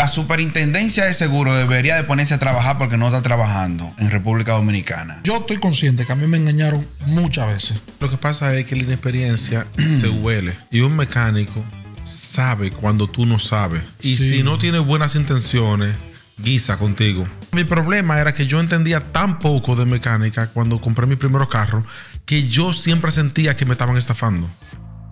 la superintendencia de seguro debería de ponerse a trabajar porque no está trabajando en República Dominicana. Yo estoy consciente que a mí me engañaron muchas veces. Lo que pasa es que la inexperiencia se huele y un mecánico sabe cuando tú no sabes. Y si no tienes buenas intenciones, guisa contigo. Mi problema era que yo entendía tan poco de mecánica cuando compré mi primer carro que yo siempre sentía que me estaban estafando.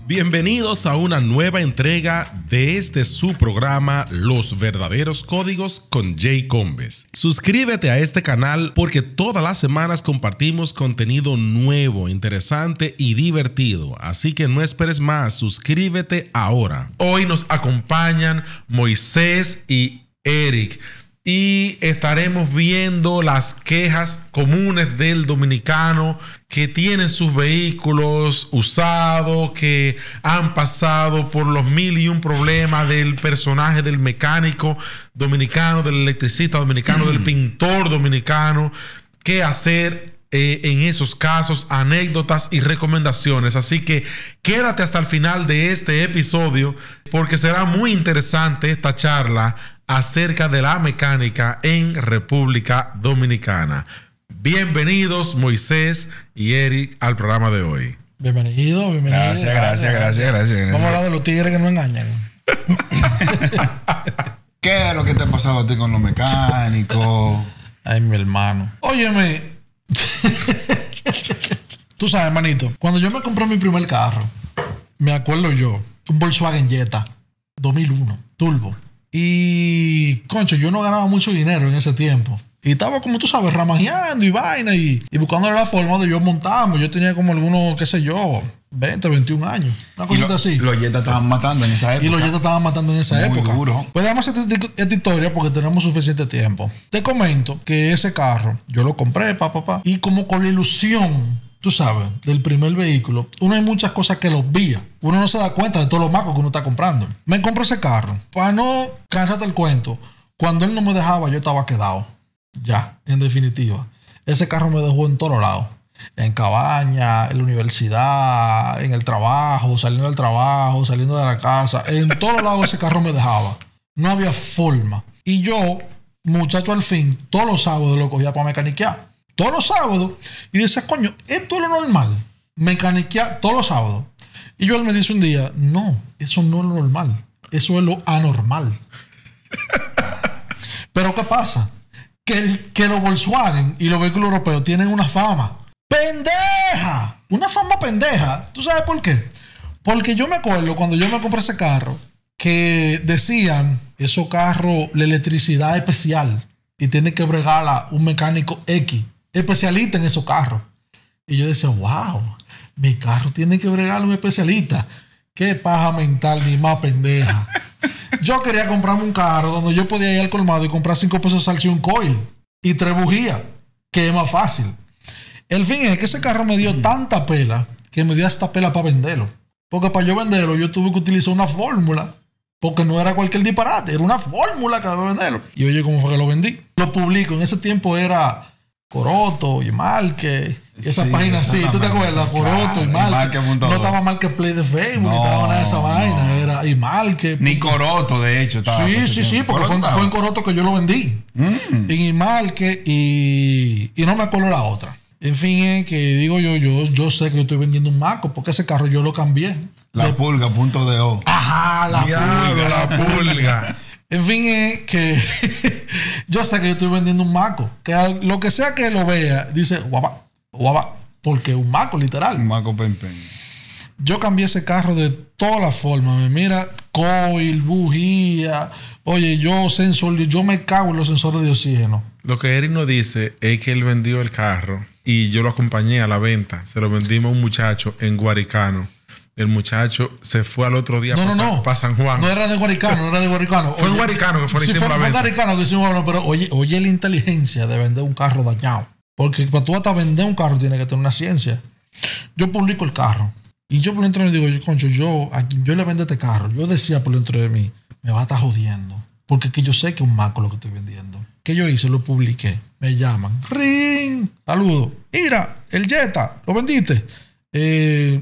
Bienvenidos a una nueva entrega de este su programa Los verdaderos códigos con Jay Combes. Suscríbete a este canal porque todas las semanas compartimos contenido nuevo, interesante y divertido. Así que no esperes más, suscríbete ahora. Hoy nos acompañan Moisés y Eric y estaremos viendo las quejas comunes del dominicano que tienen sus vehículos usados, que han pasado por los mil y un problemas del personaje del mecánico dominicano, del electricista dominicano, del pintor dominicano, qué hacer eh, en esos casos, anécdotas y recomendaciones. Así que quédate hasta el final de este episodio porque será muy interesante esta charla acerca de la mecánica en República Dominicana. Bienvenidos Moisés y Eric al programa de hoy. Bienvenido, bienvenido. Gracias, gracias, gracias, gracias. Vamos a hablar de los tigres que no engañan. ¿Qué es lo que te ha pasado a ti con los mecánicos? Ay, mi hermano. Óyeme. Tú sabes, hermanito cuando yo me compré mi primer carro, me acuerdo yo, un Volkswagen Jetta 2001, turbo. Y, concha, yo no ganaba mucho dinero en ese tiempo. Y estaba, como tú sabes, ramajeando y vaina y, y la forma de yo montarme. Yo tenía como algunos, qué sé yo, 20, 21 años. Una cosita y Los Yetas estaban matando en esa época. Y los Yetas estaban matando en esa Muy duro. Pues damos esta, esta, historia porque tenemos suficiente tiempo. Te comento que ese carro yo lo compré, papá, papá. y como con la ilusión tú sabes, del primer vehículo, uno hay muchas cosas que los vía Uno no se da cuenta de todos los macos que uno está comprando. Me compré ese carro. Para no cansarte el cuento, cuando él no me dejaba, yo estaba quedado. Ya, en definitiva. Ese carro me dejó en todos lados. En cabaña, en la universidad, en el trabajo, saliendo del trabajo, saliendo de la casa. En todos lados ese carro me dejaba. No había forma. Y yo, muchacho al fin, todos los sábados lo cogía para mecaniquear todos los sábados y dices, coño, esto es lo normal. Mecaniquear todos los sábados. Y yo él me dice un día, no, eso no es lo normal. Eso es lo anormal. Pero ¿qué pasa? Que, el, que los Volkswagen y los vehículos europeos tienen una fama. ¡Pendeja! Una fama pendeja. ¿Tú sabes por qué? Porque yo me acuerdo cuando yo me compré ese carro que decían, esos carro la electricidad especial y tiene que bregarla un mecánico X especialista en esos carros. Y yo decía, wow, mi carro tiene que bregar un especialista. Qué paja mental, ni más pendeja. Yo quería comprarme un carro donde yo podía ir al colmado y comprar cinco pesos salsa y un coil y tres bujías, que es más fácil. El fin es que ese carro me dio tanta pela que me dio hasta pela para venderlo. Porque para yo venderlo, yo tuve que utilizar una fórmula. Porque no era cualquier disparate, era una fórmula que había venderlo. Y oye, ¿cómo fue que lo vendí? Lo publico. En ese tiempo era Coroto y esa página sí, ¿tú te acuerdas? Coroto y No estaba Marque Play de Facebook, no, ni estaba nada de esa vaina. Era y Ni Coroto, de hecho. Estaba sí, pues, sí, sí, porque fue, en Coroto que yo lo vendí. en mm. Y y, y no me acuerdo la otra. En fin, es que digo yo, yo, yo sé que yo estoy vendiendo un maco porque ese carro yo lo cambié. La pulga, punto de o. Ajá, la pulga. La pulga. En fin, es que yo sé que yo estoy vendiendo un maco. Que lo que sea que lo vea, dice guapa, guapa. Porque un maco, literal. Un maco pen. Yo cambié ese carro de todas las formas. Me mira, coil, bujía. Oye, yo sensor, yo me cago en los sensores de oxígeno. Lo que Eric nos dice es que él vendió el carro y yo lo acompañé a la venta. Se lo vendimos a un muchacho en Guaricano el muchacho se fue al otro día para, San Juan. No era de Guaricano, no era de Guaricano. fue en Guaricano que fue sí, fue, la fue Guaricano que hicimos bueno, pero oye, oye la inteligencia de vender un carro dañado. Porque para tú hasta vender un carro tiene que tener una ciencia. Yo publico el carro. Y yo por dentro me digo, yo, concho, yo, yo le vendo este carro, yo decía por dentro de mí, me va a estar jodiendo. Porque que yo sé que es un maco lo que estoy vendiendo. ¿Qué yo hice? Lo publiqué. Me llaman. ¡Ring! Saludo. Mira, el Jetta, ¿lo vendiste?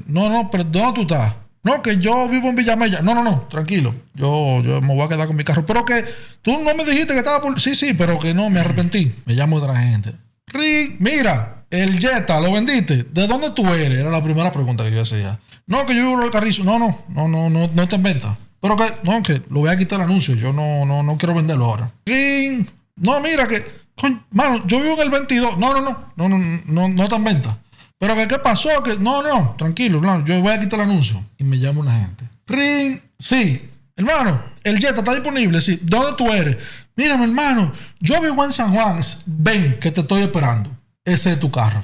no, no, pero ¿dónde tú estás? No, que yo vivo en Villamella. No, no, no, tranquilo. Yo, me voy a quedar con mi carro. Pero que tú no me dijiste que estaba por. Sí, sí, pero que no, me arrepentí. Me llamo otra gente. Ring. mira, el Jetta, lo vendiste. ¿De dónde tú eres? Era la primera pregunta que yo hacía. No, que yo vivo en el carrizo. No, no, no, no, no, no en venta. Pero que, no, que lo voy a quitar el anuncio. Yo no, no, no quiero venderlo ahora. Ring. No, mira que. mano, yo vivo en el 22. no. No, no, no, no, no está en venta. Pero que qué pasó, que no, no, tranquilo, yo voy a quitar el anuncio. Y me llama una gente. Ring, sí, hermano, el Jetta está disponible, sí. ¿Dónde tú eres? Mira, hermano, yo vivo en San Juan, ven que te estoy esperando. Ese es tu carro.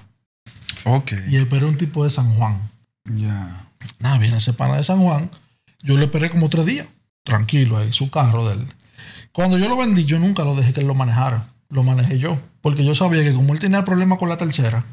Ok. Y esperé un tipo de San Juan. Ya. Nada, viene ese pana de San Juan. Yo lo esperé como tres días. Tranquilo ahí, su carro del Cuando yo lo vendí, yo nunca lo dejé que él lo manejara. Lo manejé yo. Porque yo sabía que como él tenía problemas con la tercera,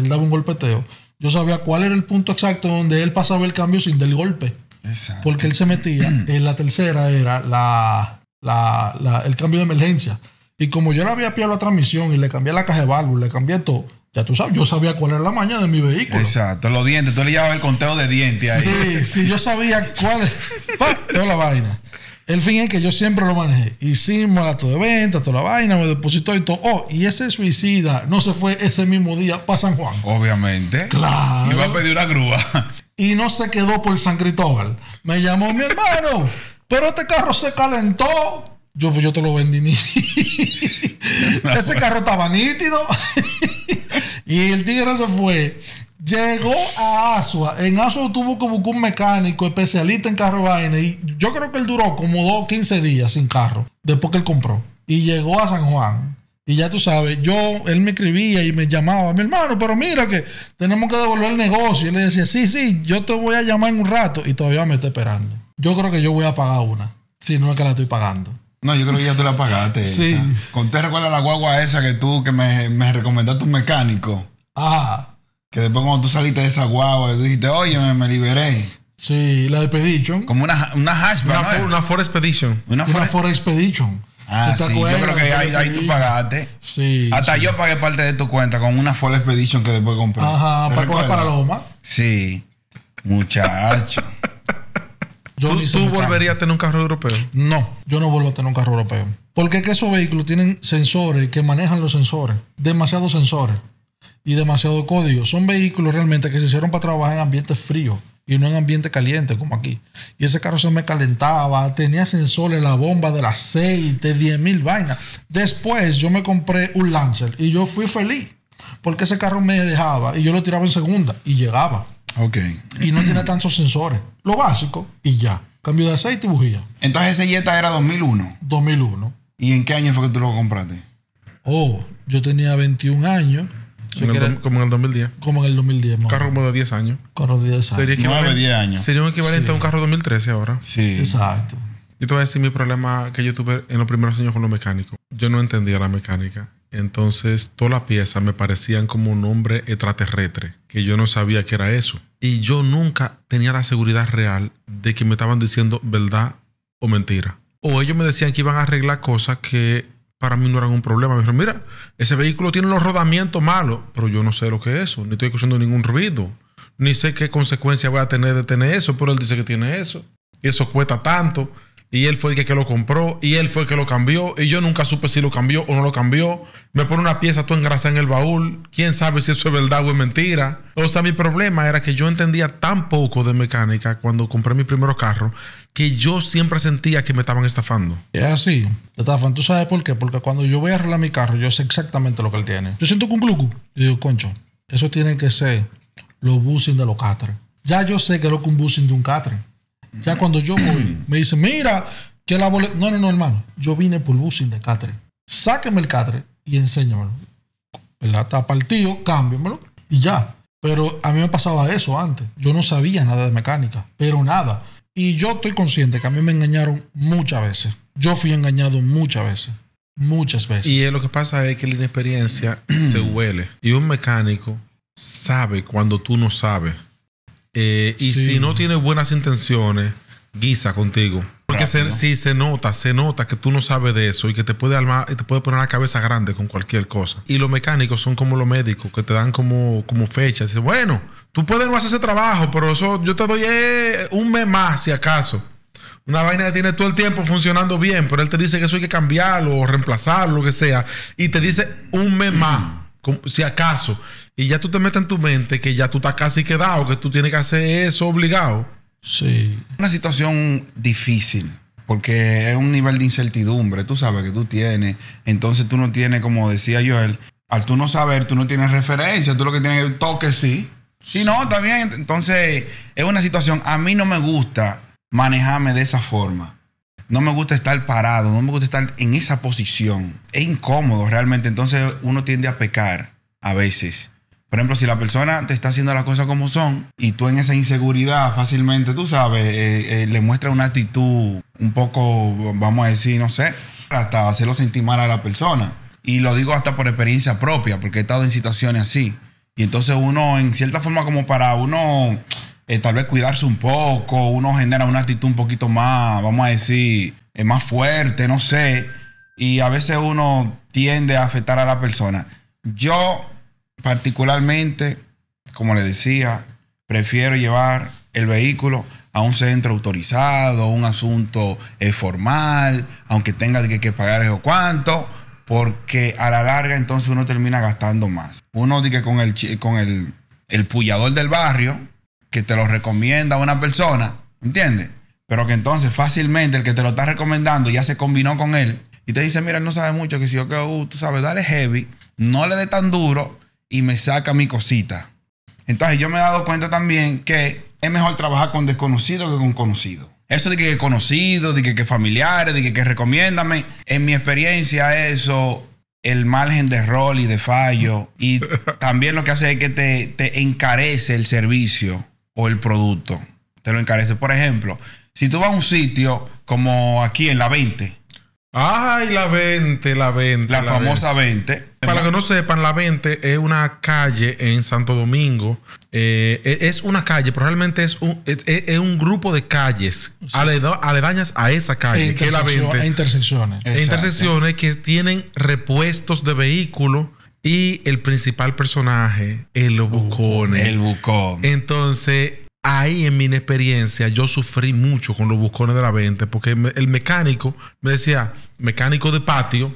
él daba un golpeteo, yo sabía cuál era el punto exacto donde él pasaba el cambio sin del golpe. Exacto. Porque él se metía. en la tercera era la, la, el cambio de emergencia. Y como yo le había pillado la transmisión y le cambié la caja de válvula, le cambié todo, ya tú sabes, yo sabía cuál era la maña de mi vehículo. Exacto, los dientes, tú le llevabas el conteo de dientes ahí. Sí, sí, yo sabía cuál. Toda la vaina. El fin es que yo siempre lo manejé. Hicimos el acto de venta, toda la vaina, me depositó y todo. Oh, y ese suicida no se fue ese mismo día para San Juan. Obviamente. Claro. Iba a pedir una grúa. Y no se quedó por San Cristóbal. Me llamó mi hermano, pero este carro se calentó. Yo, pues yo te lo vendí. Ni... ese carro estaba nítido. y el tigre se fue. Llegó a Asua. En Asua tuvo que buscar un mecánico especialista en carro vaina. Y yo creo que él duró como dos, 15 días sin carro. Después que él compró. Y llegó a San Juan. Y ya tú sabes, yo, él me escribía y me llamaba, mi hermano, pero mira que tenemos que devolver el negocio. Y él le decía, sí, sí, yo te voy a llamar en un rato. Y todavía me está esperando. Yo creo que yo voy a pagar una. Si no es que la estoy pagando. No, yo creo que ya tú la pagaste. sí. Conté recuerda la guagua esa que tú, que me, me recomendaste un mecánico. Ah. Que después cuando tú saliste de esa guagua, dijiste, oye, me, liberé. Sí, la Expedition. Como una, una una, ¿no? una Ford Expedition. Una Ford, Expedition. Ah, sí, yo creo que ahí, tú pagaste. Sí. Hasta yo pagué parte de tu cuenta con una Ford Expedition que después compré. Ajá, para coger para Loma. Sí. Muchacho. ¿Tú, volverías a tener un carro europeo? No, yo no vuelvo a tener un carro europeo. Porque que esos vehículos tienen sensores que manejan los sensores. Demasiados sensores y demasiado código. Son vehículos realmente que se hicieron para trabajar en ambientes fríos y no en ambiente caliente como aquí. Y ese carro se me calentaba, tenía sensores, la bomba del aceite, 10 mil vainas. Después yo me compré un Lancer y yo fui feliz porque ese carro me dejaba y yo lo tiraba en segunda y llegaba. Ok. Y no tiene tantos sensores. Lo básico y ya. Cambio de aceite y bujía. Entonces ese Jetta era 2001. 2001. ¿Y en qué año fue que tú lo compraste? Oh, yo tenía 21 años como en el 2010. Como en el 2010. Un carro como de 10 años. Carro de 10 años. Sería 10 años. Sería un equivalente a un carro 2013 ahora. Sí. Exacto. Y te voy a decir mi problema que yo tuve en los primeros años con los mecánicos. Yo no entendía la mecánica. Entonces, todas las piezas me parecían como un hombre extraterrestre, que yo no sabía que era eso. Y yo nunca tenía la seguridad real de que me estaban diciendo verdad o mentira. O ellos me decían que iban a arreglar cosas que para mí no era un problema. Me mira, ese vehículo tiene los rodamientos malos, pero yo no sé lo que es eso, ni estoy escuchando ningún ruido, ni sé qué consecuencia voy a tener de tener eso, pero él dice que tiene eso, y eso cuesta tanto, y él fue el que, lo compró, y él fue el que lo cambió, y yo nunca supe si lo cambió o no lo cambió, me pone una pieza tú engrasada en el baúl, quién sabe si eso es verdad o es mentira. O sea, mi problema era que yo entendía tan poco de mecánica cuando compré mi primer carro, que yo siempre sentía que me estaban estafando. Es así, estafan. ¿Tú sabes por qué? Porque cuando yo voy a arreglar mi carro, yo sé exactamente lo que él tiene. Yo siento un glucu. Y digo, concho, eso tiene que ser los busing de los catres. Ya yo sé que lo que un busing de un catre. Ya cuando yo voy, me dicen, mira, que la boleta... No, no, no, hermano. Yo vine por busing de catre. Sáqueme el catre y enséñamelo. ¿Verdad? Está partido, cámbiamelo y ya. Pero a mí me pasaba eso antes. Yo no sabía nada de mecánica, pero nada. Y yo estoy consciente que a mí me engañaron muchas veces. Yo fui engañado muchas veces. Muchas veces. Y lo que pasa es que la inexperiencia se huele. Y un mecánico sabe cuando tú no sabes. Eh, y si no tiene buenas intenciones, guisa contigo. Se, sí, se nota, se nota que tú no sabes de eso y que te puede, te puede poner la cabeza grande con cualquier cosa. Y los mecánicos son como los médicos, que te dan como, como fechas. bueno, tú puedes no hacer ese trabajo, pero eso yo te doy eh, un mes más, si acaso. Una vaina que tiene todo el tiempo funcionando bien, pero él te dice que eso hay que cambiarlo o reemplazarlo, lo que sea. Y te dice un mes más, si acaso. Y ya tú te metes en tu mente que ya tú estás casi quedado, que tú tienes que hacer eso obligado Sí. Una situación difícil, porque es un nivel de incertidumbre, tú sabes que tú tienes. Entonces tú no tienes, como decía Joel, al tú no saber, tú no tienes referencia, tú lo que tienes es toque, sí. Si no, también. Entonces es una situación, a mí no me gusta manejarme de esa forma. No me gusta estar parado, no me gusta estar en esa posición. Es incómodo realmente, entonces uno tiende a pecar a veces por ejemplo, si la persona te está haciendo las cosas como son y tú en esa inseguridad fácilmente, tú sabes, eh, eh, le muestras una actitud un poco, vamos a decir, no sé, hasta hacerlo sentir mal a la persona. Y lo digo hasta por experiencia propia, porque he estado en situaciones así. Y entonces uno, en cierta forma, como para uno eh, tal vez cuidarse un poco, uno genera una actitud un poquito más, vamos a decir, más fuerte, no sé. Y a veces uno tiende a afectar a la persona. Yo particularmente, como le decía, prefiero llevar el vehículo a un centro autorizado, un asunto eh, formal, aunque tenga que, pagar eso cuánto, porque a la larga entonces uno termina gastando más. Uno dice con el, con el, el pullador del barrio, que te lo recomienda una persona, ¿entiendes? Pero que entonces fácilmente el que te lo está recomendando ya se combinó con él y te dice, mira, él no sabe mucho, que si yo que, tú sabes, dale heavy, no le dé tan duro, y me saca mi cosita. Entonces yo me he dado cuenta también que es mejor trabajar con desconocido que con conocido. Eso de que conocido, de que, familiares, de que, que recomiéndame. En mi experiencia eso, el margen de rol y de fallo, y también lo que hace es que te, te encarece el servicio o el producto. Te lo encarece. Por ejemplo, si tú vas a un sitio como aquí en la 20, Ay, la 20, la 20. La, famosa 20. Para que no sepan, la 20 es una calle en Santo Domingo. Eh, e-, es una calle, pero realmente es un, e-, grupo de calles aledañas a esa calle, que la 20. Intersecciones. E intersecciones que tienen repuestos de vehículos. Y el principal personaje, el bucón. El bucón. Entonces, ahí en mi experiencia yo sufrí mucho con los buscones de la venta porque el mecánico me decía, mecánico de patio,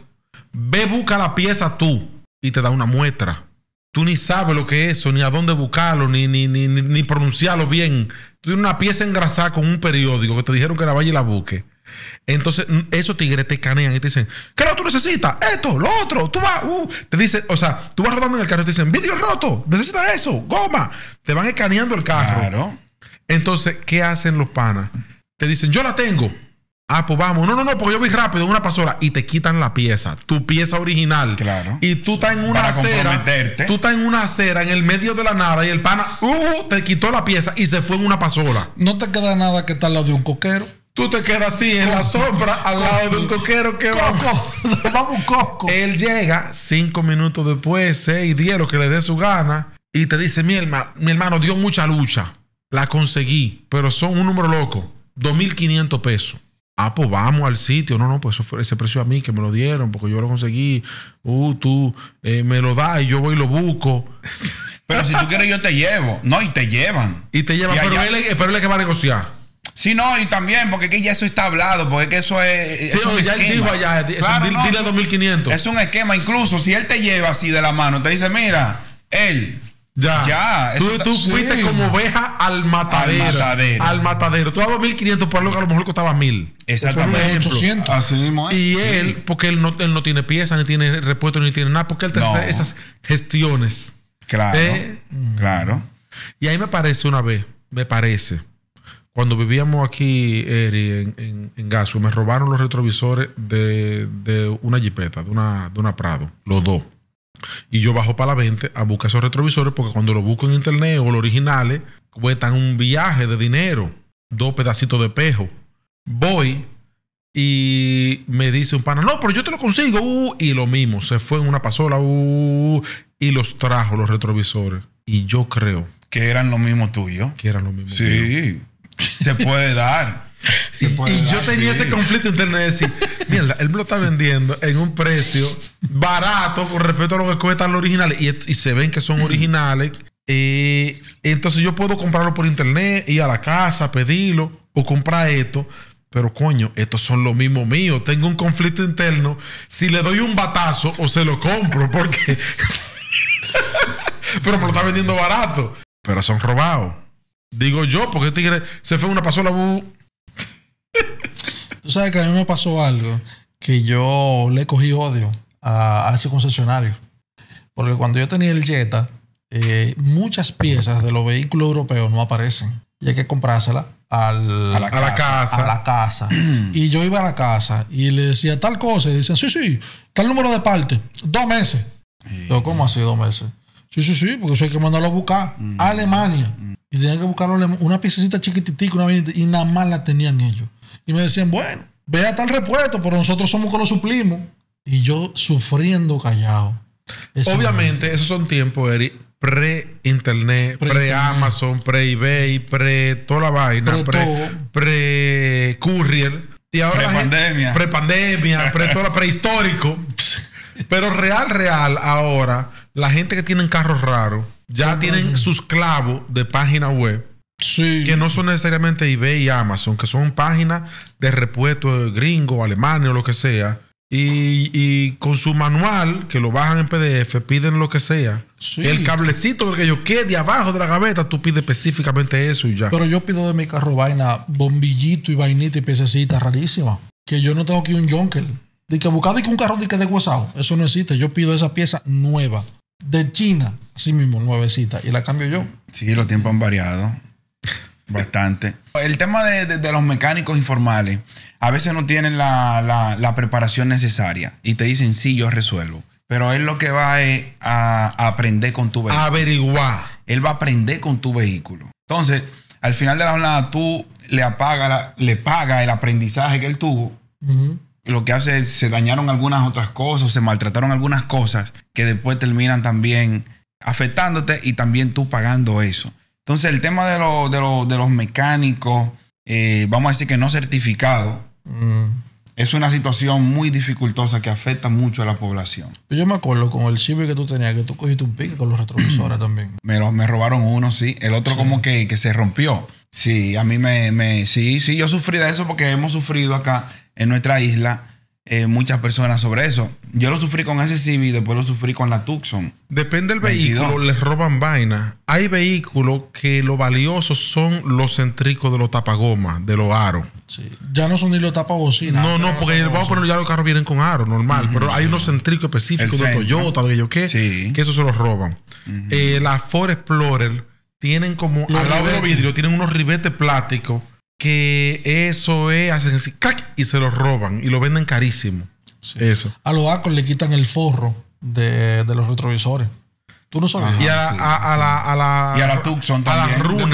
ve busca la pieza tú y te da una muestra. Tú ni sabes lo que es eso, ni a dónde buscarlo, ni, ni, pronunciarlo bien. Tú tienes una pieza engrasada con un periódico que te dijeron que la vaya y la busque. Entonces, esos tigres te escanean y te dicen, ¿qué lo tú necesitas? Esto, lo otro, tú vas, uh. te dicen, o sea, tú vas rodando en el carro y te dicen, vídeo roto, necesitas eso, goma. Te van escaneando el carro. Claro. Entonces, ¿qué hacen los panas? Te dicen, yo la tengo. Ah, pues vamos. No, no, no, porque yo voy rápido una pasola y te quitan la pieza, tu pieza original. Claro. Y tú estás en una acera. Tú estás en una acera en el medio de la nada y el pana uh, te quitó la pieza y se fue en una pasola. No te queda nada que está al lado de un coquero. Tú te quedas así en la sombra al lado de un coquero que va. Vamos, coco. Él llega cinco minutos después, seis, diez, lo que le dé su gana, y te dice: Mi, mi hermano dio mucha lucha. La conseguí, pero son un número loco. 2.500 pesos. Ah, pues vamos al sitio. No, no, pues eso ese precio a mí que me lo dieron porque yo lo conseguí. Uh, tú eh, me lo das y yo voy y lo busco. Pero si tú quieres, yo te llevo. No, y te llevan. Y te llevan, pero, él, que va a negociar. Sí, no, y también, porque que ya eso está hablado, porque eso es. Sí, ya él dijo allá, 2500. Es un esquema, incluso si él te lleva así de la mano, te dice, mira, él ya. tú, fuiste como oveja al matadero. Al matadero. Tú dabas 1500 por algo que a lo mejor costaba 1000. Exactamente. 800. Así mismo Y él, porque él no, tiene piezas, ni tiene repuestos ni tiene nada, porque él te hace esas gestiones. Claro. Eh, claro. Y ahí me parece una vez, me parece, cuando vivíamos aquí, en, Gaso me robaron los retrovisores de, una jipeta, de una, de una Prado, los dos y yo bajo para la venta a buscar esos retrovisores porque cuando lo busco en internet o los originales cuestan un viaje de dinero, dos pedacitos de pejo Voy y me dice un pana, no, pero yo te lo consigo. Uh, uh". y lo mismo, se fue en una pasola uh, y los trajo los retrovisores. Y yo creo. Que eran lo mismo tuyo. Que eran lo mismo. Sí, se puede dar. Y, yo tenía ese conflicto interno de decir, mierda, él me lo está vendiendo en un precio barato con respecto a lo que cuesta los originales. Y, se ven que son originales. entonces yo puedo comprarlo por internet, ir a la casa, pedirlo o comprar esto. Pero coño, estos son los mismos míos. Tengo un conflicto interno. Si le doy un batazo o se lo compro, porque. Pero me lo está vendiendo barato. Pero son robados. Digo yo, porque este tigre se fue una pasola, que a mí me pasó algo que yo le cogí odio a, ese concesionario. Porque cuando yo tenía el Jetta, eh, muchas piezas de los vehículos europeos no aparecen. Y hay que comprárselas a, la, casa, y yo iba a la casa y le decía tal cosa. Y decían, sí, sí, tal número de parte. Dos meses. Yo, ¿cómo así dos meses? Sí, sí, sí, porque eso hay que mandarlo a buscar a mm. Alemania. Mm. Y tenía que buscar una piececita chiquititica, y nada más la tenían ellos. Y me decían, bueno, vea a tal repuesto, pero nosotros somos que lo suplimos. Y yo sufriendo callado. Obviamente, esos son tiempos, pre pre-eBay, ebay pre toda la vaina, pre-courier. Pre pre-pandemia. Pre-pandemia, pre prehistórico. Pero real, real, ahora, la gente que tienen carros raros ya tienen sus clavos de página web que no son necesariamente eBay y Amazon, que son páginas de repuesto gringo, alemán o lo que sea. Y, con su manual, que lo bajan en PDF, piden lo que sea. El cablecito que yo quede abajo de la gaveta, tú pides específicamente eso y ya. Pero yo pido de mi carro vaina, bombillito y vainita y piececita rarísima. Que yo no tengo aquí un junker De que buscado y que un carro de que de WhatsApp. Eso no existe. Yo pido esa pieza nueva. De China, así mismo, nuevecita. Y la cambio yo. Sí, los tiempos han variado. Bastante. El tema de, los mecánicos informales, a veces no tienen la, preparación necesaria y te dicen, sí, yo resuelvo. Pero él lo que va a, aprender con tu vehículo. Averiguar. Él va a aprender con tu vehículo. Entonces, al final de la jornada, tú le, apaga, le pagas el aprendizaje que él tuvo. Lo que hace es, se dañaron algunas otras cosas, se maltrataron algunas cosas que después terminan también afectándote y también tú pagando eso. Entonces, el tema de, de, los mecánicos, eh, vamos a decir que no certificados, mm. es una situación muy dificultosa que afecta mucho a la población. Yo me acuerdo con el Civic que tú tenías, que tú cogiste un pique con los retrovisores también. Me, me robaron uno, sí. El otro como que, que, se rompió. Sí, a mí me, me... Sí, sí, yo sufrí de eso porque hemos sufrido acá en nuestra isla eh, muchas personas sobre eso. Yo lo sufrí con ese Civic y después lo sufrí con la Tucson. Depende del vehículo, les roban vaina. Hay vehículos que lo valioso son los centricos de los tapagomas, de los aros. Ya no son ni los tapabocinas. No, no, porque en a poner ya los carros vienen con aro normal, pero hay unos centricos específicos de Toyota, de ellos que, sí. que eso se los roban. Las eh, la Ford Explorer tienen como al lado de los vidrios, tienen unos ribetes plásticos que eso es, hacen así, ¡cac! y se lo roban y lo venden carísimo. Eso. A los acos le quitan el forro de, de los retrovisores. Tú no sabes. y a, la, ah, a, a, la, a la, a la Tucson también. A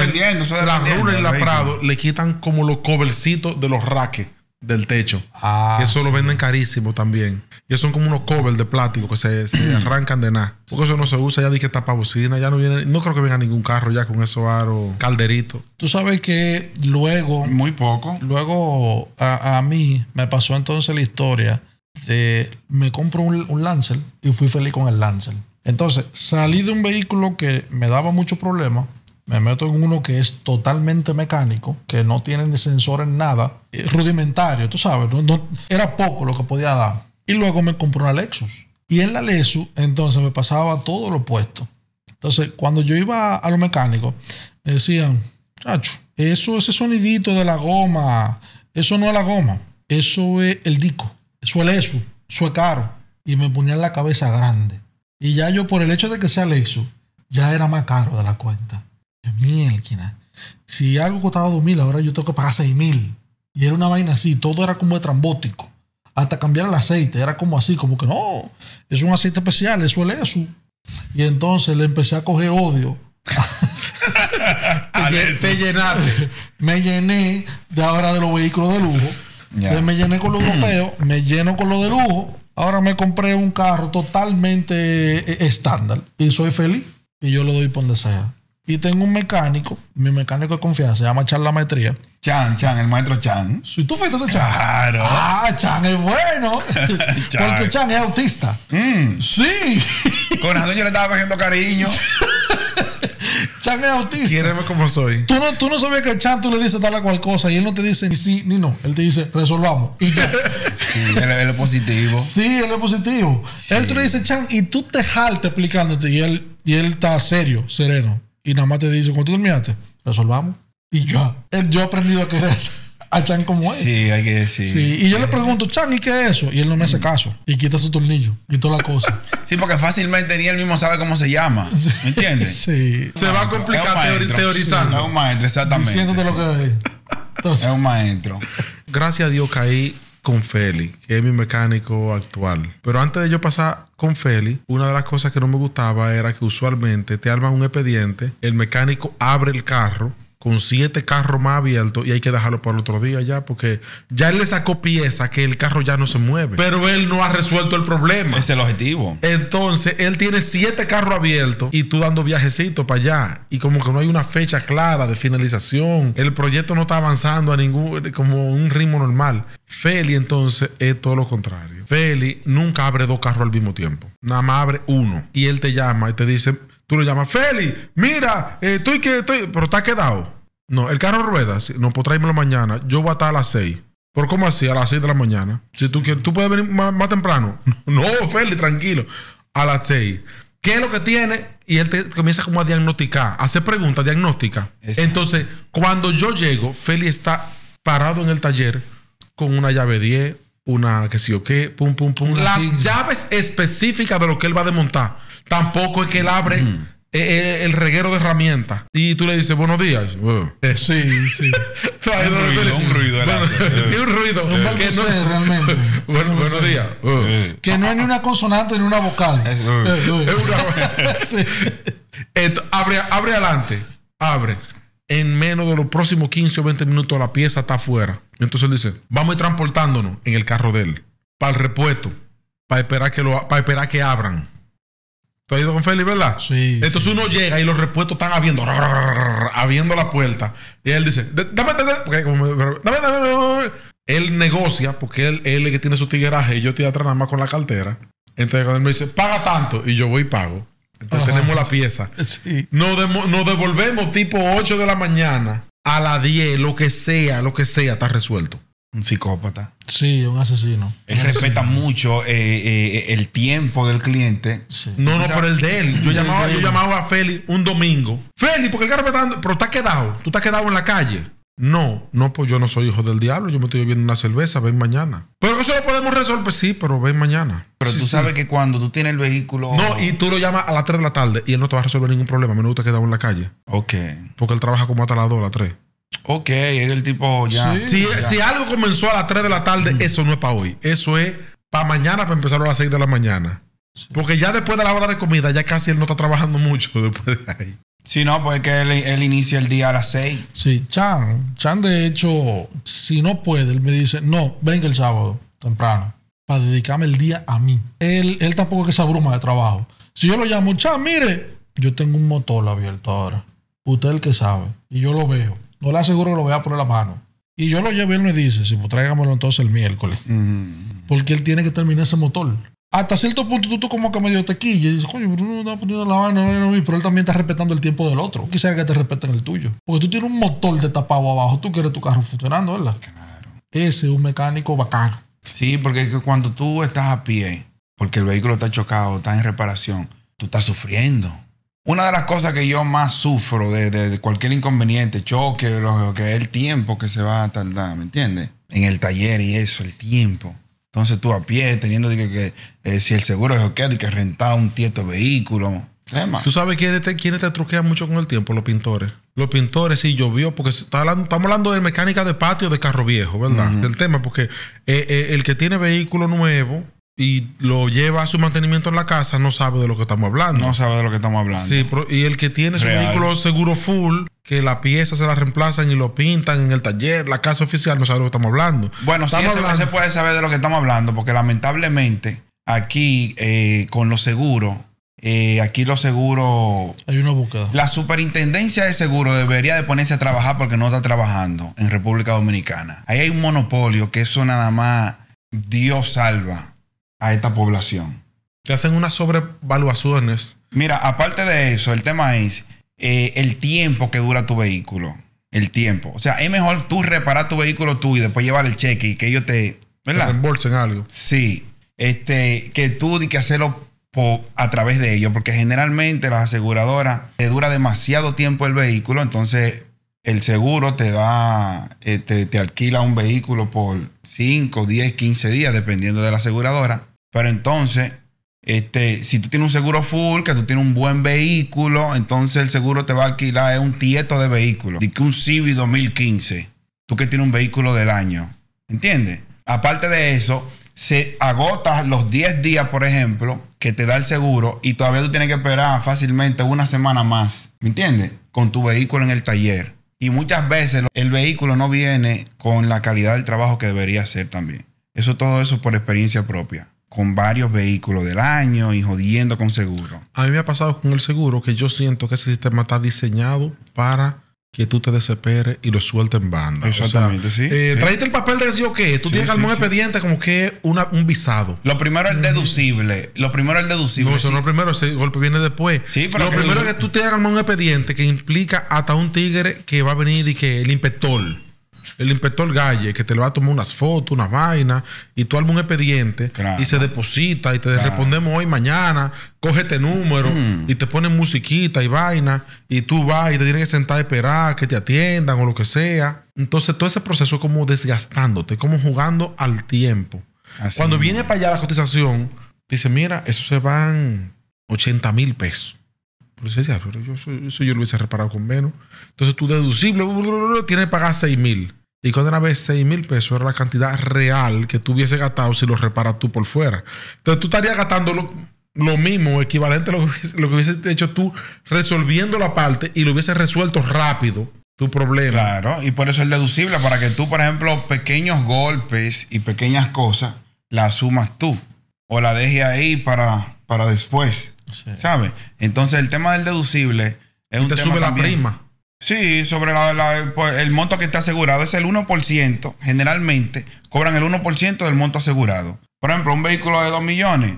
la la Prado, le quitan como los cobercitos de los raques del techo. Ah, eso lo venden carísimo también. Y son como unos covers de plástico que se, arrancan de nada. Porque eso no se usa, ya dije bocina ya no viene, no creo que venga ningún carro ya con eso. Aro calderito. Tú sabes que luego. Muy poco. Luego a, mí me pasó entonces la historia de me compro un, un Lancer y fui feliz con el Lancer. Entonces salí de un vehículo que me daba mucho problema me meto en uno que es totalmente mecánico, que no tiene ni sensor en nada, eh, rudimentario, tú sabes, no, era poco lo que podía dar. Y luego me compró una Lexus. Y en la Lexus, entonces me pasaba todo lo opuesto. Entonces, cuando yo iba a los mecánicos, me decían, chacho, eso, ese sonidito de la goma, eso no es la goma, eso es el disco, eso es Lexus, eso es caro. Y me ponían la cabeza grande. Y ya yo, por el hecho de que sea Lexus, ya era más caro de la cuenta. Si algo costaba mil ahora yo tengo que pagar mil Y era una vaina así, todo era como de trambótico. Hasta cambiar el aceite, era como así, como que no, es un aceite especial, eso es eso. Y entonces le empecé a coger odio. me llené de ahora de los vehículos de lujo. Me llené con los europeos, me lleno con lo de lujo. Ahora me compré un carro totalmente eh, eh, estándar y soy feliz. Y yo lo doy por donde sea. Y tengo un mecánico, mi mecánico de confianza, se llama Chan la maestría. Chan, Chan, el maestro Chan. Si tú fuiste de Chan. Claro. Ah, Chan es bueno. Porque Chan es autista. Mm. Sí. Con razón yo le estaba cogiendo cariño. Chan es autista. ver como soy. Tú no, tú no sabías que Chan tú le dices tal a cual cosa y él no te dice ni sí ni no. Él te dice resolvamos. Y ya. Sí, él, es positivo. Sí, él es positivo. Él tú le dices Chan y tú te jaltas explicándote y él, y él está serio, sereno y nada más te dice, cuando tú terminaste? Resolvamos. Y ya. yo he aprendido a querer a Chan como es. Sí, hay que decir. Sí. Y yo le pregunto, Chan, ¿y qué es eso? Y él no me hace caso. Y quita su tornillo y toda la cosa. Sí, porque fácilmente ni él mismo sabe cómo se llama. ¿Me entiendes? Sí. Se va a complicar teorizando. Es un maestro, exactamente. lo que es. Entonces, es un maestro. Gracias a Dios caí con Feli, que es mi mecánico actual. Pero antes de yo pasar con Feli, una de las cosas que no me gustaba era que usualmente te arman un expediente, el mecánico abre el carro con siete carros más abiertos y hay que dejarlo para el otro día ya, porque ya él le sacó pieza que el carro ya no se mueve. Pero él no ha resuelto el problema. Es el objetivo. Entonces, él tiene siete carros abiertos y tú dando viajecito para allá. Y como que no hay una fecha clara de finalización. El proyecto no está avanzando a ningún, como un ritmo normal. Feli entonces es todo lo contrario. Feli nunca abre dos carros al mismo tiempo. Nada más abre uno. Y él te llama y te dice, Tú lo llamas, Feli, mira, eh, estoy que estoy, pero está quedado. No, el carro rueda, no, pues la mañana. Yo voy a estar a las seis. ¿Por cómo así? A las seis de la mañana. Si tú quieres, tú puedes venir más, temprano. No, Feli, tranquilo. A las seis. ¿Qué es lo que tiene? Y él te comienza como a diagnosticar, a hacer preguntas diagnósticas. Entonces, cuando yo llego, Feli está parado en el taller con una llave 10, una que sí o qué, pum, pum, pum. Las llaves específicas de lo que él va a desmontar Tampoco es que él abre eh, eh, el reguero de herramientas y tú le dices buenos días. Eh, sí, sí. un, un ruido, bueno, sí, un ruido. no buenos días. Que no es ni una consonante ni una vocal. Es, una... sí. abre, abre adelante. Abre en menos de los próximos 15 o 20 minutos la pieza está afuera. Entonces él dice, vamos a ir transportándonos en el carro de él, para el repuesto, para esperar que, para esperar que abran. Tú has ido con Félix, ¿verdad? Sí. Entonces uno llega y los repuestos están abriendo, abriendo la puerta. Y él dice, dame, dame, porque dame, dame, Él negocia porque él, es el que tiene su tigueraje y yo estoy atrás nada más con la cartera. Entonces cuando él me dice, paga tanto, y yo voy y pago. Entonces tenemos la pieza. Sí. Nos, devolvemos tipo 8 de la mañana a las 10, lo que sea, lo que sea, está resuelto un psicópata. Sí, un asesino. Él respeta mucho eh, eh, el tiempo del cliente. No, no, por el de él. Yo llamaba, a Feli un domingo. Feli, porque el carro me está dando. Pero está quedado. Tú estás quedado en la calle. No, no, pues yo no soy hijo del diablo. Yo me estoy bebiendo una cerveza. Ven mañana. Pero eso lo podemos resolver. Pues sí, pero ven mañana. Pero tú sabes que cuando tú tienes el vehículo. No, y tú lo llamas a las 3 de la tarde y él no te va a resolver ningún problema. A menos que te quedado en la calle. Ok. Porque él trabaja como hasta las 2, a las 3. Ok, es el tipo ya. si, algo comenzó a las 3 de la tarde, eso no es para hoy. Eso es para mañana, para empezar a las 6 de la mañana. Porque ya después de la hora de comida, ya casi él no está trabajando mucho después de ahí. si no, pues es que él, inicia el día a las 6. Sí, Chan, Chan de hecho, si no puede, él me dice, no, venga el sábado, temprano, para dedicarme el día a mí. Él, él tampoco es que se abruma de trabajo. Si yo lo llamo, Chan, mire, yo tengo un motor abierto ahora. Usted es el que sabe. Y yo lo veo no le aseguro que lo voy a poner la mano. Y yo lo y él me dice, si pues tráigamelo entonces el miércoles. Porque él tiene que terminar ese motor. Hasta cierto punto tú, tú como que medio tequilla y dices, coño, Bruno no está poniendo la mano, no, pero él también está respetando el tiempo del otro. Quisiera que te respeten el tuyo. Porque tú tienes un motor de tapado abajo, tú quieres tu carro funcionando, ¿verdad? Claro. Ese es un mecánico bacano. Sí, porque cuando tú estás a pie, porque el vehículo está chocado, está en reparación, tú estás sufriendo. Una de las cosas que yo más sufro de, cualquier inconveniente, choque, que es el tiempo que se va a tardar, ¿me entiendes? En el taller y eso, el tiempo. Entonces tú a pie, teniendo que, que eh, si el seguro es ok, hay que rentar un cierto vehículo. Tema. ¿Tú sabes quiénes te, quién te truquean mucho con el tiempo? Los pintores. Los pintores, sí, llovió, porque estamos hablando de mecánica de patio de carro viejo, ¿verdad? El Del tema, porque eh, eh, el que tiene vehículo nuevo, y lo lleva a su mantenimiento en la casa, no sabe de lo que estamos hablando. No sabe de lo que estamos hablando. Sí, y el que tiene su vehículo seguro full, que la pieza se la reemplazan y lo pintan en el taller, la casa oficial, no sabe de lo que estamos hablando. Bueno, sí, se puede saber de lo que estamos hablando, porque lamentablemente aquí eh, con los seguros, eh, aquí los seguros... Hay una búsqueda. La superintendencia de seguros debería de ponerse a trabajar porque no está trabajando en República Dominicana. Ahí hay un monopolio que eso nada más Dios salva a esta población. Te hacen unas sobrevaluaciones. Mira, aparte de eso, el tema es eh, el tiempo que dura tu vehículo. El tiempo. O sea, es mejor tú reparar tu vehículo tú y después llevar el cheque y que ellos te. ¿Verdad? Te reembolsen algo. Sí. Este, que tú y que hacerlo a través de ellos, porque generalmente las aseguradoras te dura demasiado tiempo el vehículo, entonces el seguro te da, eh, te, alquila un vehículo por 5, 10, 15 días, dependiendo de la aseguradora. Pero entonces, este, si tú tienes un seguro full, que tú tienes un buen vehículo, entonces el seguro te va a alquilar un tieto de vehículo. De un Civi 2015, tú que tienes un vehículo del año. ¿Entiendes? Aparte de eso, se agotan los 10 días, por ejemplo, que te da el seguro y todavía tú tienes que esperar fácilmente una semana más. ¿Me entiendes? Con tu vehículo en el taller. Y muchas veces el vehículo no viene con la calidad del trabajo que debería ser también. Eso todo eso por experiencia propia con varios vehículos del año y jodiendo con seguro. A mí me ha pasado con el seguro que yo siento que ese sistema está diseñado para que tú te desesperes y lo sueltes en banda. Exactamente, eh, sí, Traíste el papel de decir, qué. tú tienes algún sí, expediente como que una, un visado. Lo primero es el deducible. Lo primero es el deducible. No, eso no es primero, ese golpe viene después. Sí, pero lo primero es que tú tienes un expediente que implica hasta un tigre que va a venir y que el inspector el inspector Galle, que te le va a tomar unas fotos, unas vainas, y tú armas un expediente y se deposita y te respondemos hoy, mañana, coge este número mm. y te ponen musiquita y vaina, y tú vas y te tienes que sentar a esperar que te atiendan o lo que sea. Entonces todo ese proceso es como desgastándote, como jugando al tiempo. Cuando viene para allá la cotización, dice, mira, eso se van 80 mil pesos. por dice, pero yo, eso, yo lo hubiese reparado con menos. Entonces tú deducible, tienes que pagar 6 mil y cuando una vez 6 mil pesos era la cantidad real que tú hubiese gastado si lo reparas tú por fuera. Entonces tú estarías gastando lo, mismo, equivalente a lo que, hubiese hubieses hecho tú resolviendo la parte y lo hubieses resuelto rápido tu problema. Claro, y por eso el deducible, para que tú, por ejemplo, pequeños golpes y pequeñas cosas las sumas tú o la dejes ahí para, para después. ¿Sabes? Entonces el tema del deducible es un te tema sube la prima. Sí, sobre la, pues, el monto que está asegurado es el 1%. Generalmente cobran el 1% del monto asegurado. Por ejemplo, un vehículo de 2 millones,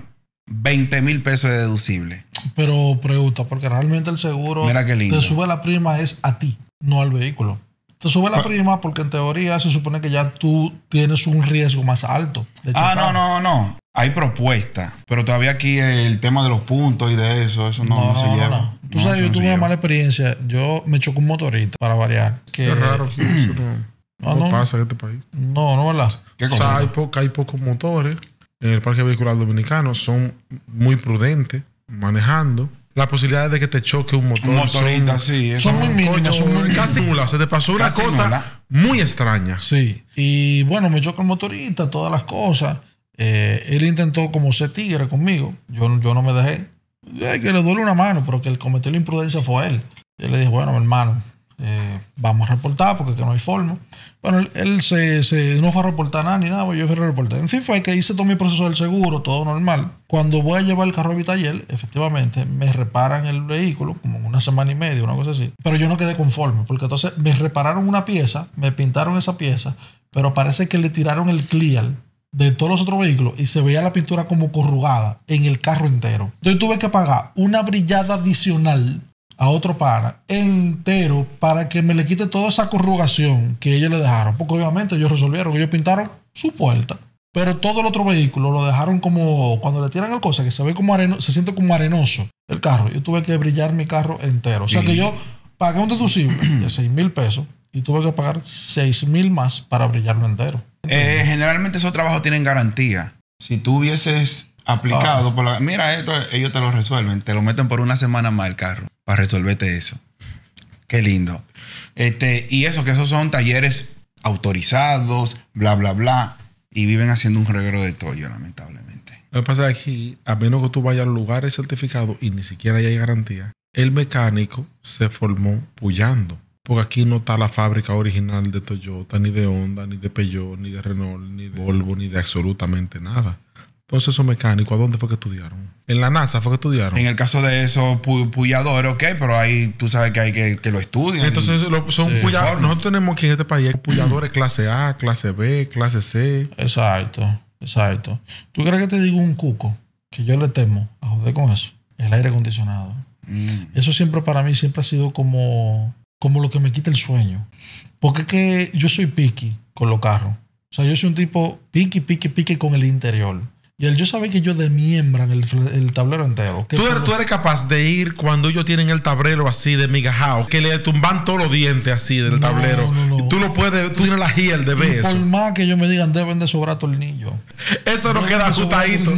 20 mil pesos de deducible. Pero pregunta, porque realmente el seguro te sube la prima es a ti, no al vehículo. Te sube la ah. prima porque en teoría se supone que ya tú tienes un riesgo más alto. ah, no, no, no. Hay propuestas, pero todavía aquí el tema de los puntos y de eso, eso no, se lleva. No. Tú sabes, yo tuve una mala experiencia. Yo me chocó un motorista, para variar. Qué raro que eso no, pasa en este país. No, no, ¿verdad? O sea, hay, hay pocos motores en el parque vehicular dominicano. Son muy prudentes manejando. la posibilidades de que te choque un motor. motorista, son, sí. Son, muy mínimas. Son casi Se te pasó una cosa muy extraña. Sí. Y bueno, me chocó el motorista, todas las cosas. Eh, él intentó como ser tigre conmigo. Yo, yo no me dejé que le duele una mano, pero que el cometió la imprudencia fue él. Y él le dijo, bueno, hermano, eh, vamos a reportar porque que no hay forma. Bueno, él, se, no fue a reportar nada ni nada, pues yo fui a reportar. En fin, fue que hice todo mi proceso del seguro, todo normal. Cuando voy a llevar el carro a mi taller, efectivamente, me reparan el vehículo como una semana y media, una cosa así. Pero yo no quedé conforme, porque entonces me repararon una pieza, me pintaron esa pieza, pero parece que le tiraron el clial de todos los otros vehículos y se veía la pintura como corrugada en el carro entero. Entonces tuve que pagar una brillada adicional a otro para entero para que me le quite toda esa corrugación que ellos le dejaron. Porque obviamente ellos resolvieron, que ellos pintaron su puerta. Pero todo el otro vehículo lo dejaron como cuando le tiran el cosa, que se ve como areno, se siente como arenoso el carro. Yo tuve que brillar mi carro entero. O sea que yo pagué un deducible de 6 mil pesos y tuve que pagar 6 mil más para brillarlo entero. Eh, generalmente esos trabajos tienen garantía. Si tú hubieses aplicado ah. por Mira, esto, ellos te lo resuelven. Te lo meten por una semana más el carro para resolverte eso. Qué lindo. Este, y eso, que esos son talleres autorizados, bla, bla, bla. Y viven haciendo un reguero de tollo, lamentablemente. Lo que pasa es que a menos que tú vayas a lugares certificados y ni siquiera hay garantía, el mecánico se formó pullando. Porque aquí no está la fábrica original de Toyota, ni de Honda, ni de Peugeot, ni de Renault, ni de Volvo, ni de absolutamente nada. Entonces, esos mecánicos, ¿a dónde fue que estudiaron? En la NASA fue que estudiaron. En el caso de esos puyadores, ok, pero ahí tú sabes que hay que, que lo estudian. Entonces, son puyadores. Nosotros tenemos aquí en este país puyadores clase A, clase B, clase C. Exacto, exacto. ¿Tú crees que te digo un cuco? Que yo le temo a joder con eso. El aire acondicionado. Mm. Eso siempre para mí siempre ha sido como como lo que me quita el sueño. Porque es que yo soy piqui con los carros. O sea, yo soy un tipo piqui, piqui, piqui con el interior. Y el yo sabe que yo demiembran el, el tablero entero. ¿Tú eres, ¿Tú eres, capaz de ir cuando ellos tienen el tablero así de migajao, que le tumban todos los dientes así del tablero. No, no. Tú lo puedes, tú, tienes la de ver Por más que yo me digan, deben de sobrar tornillos. Eso no queda ajustadito.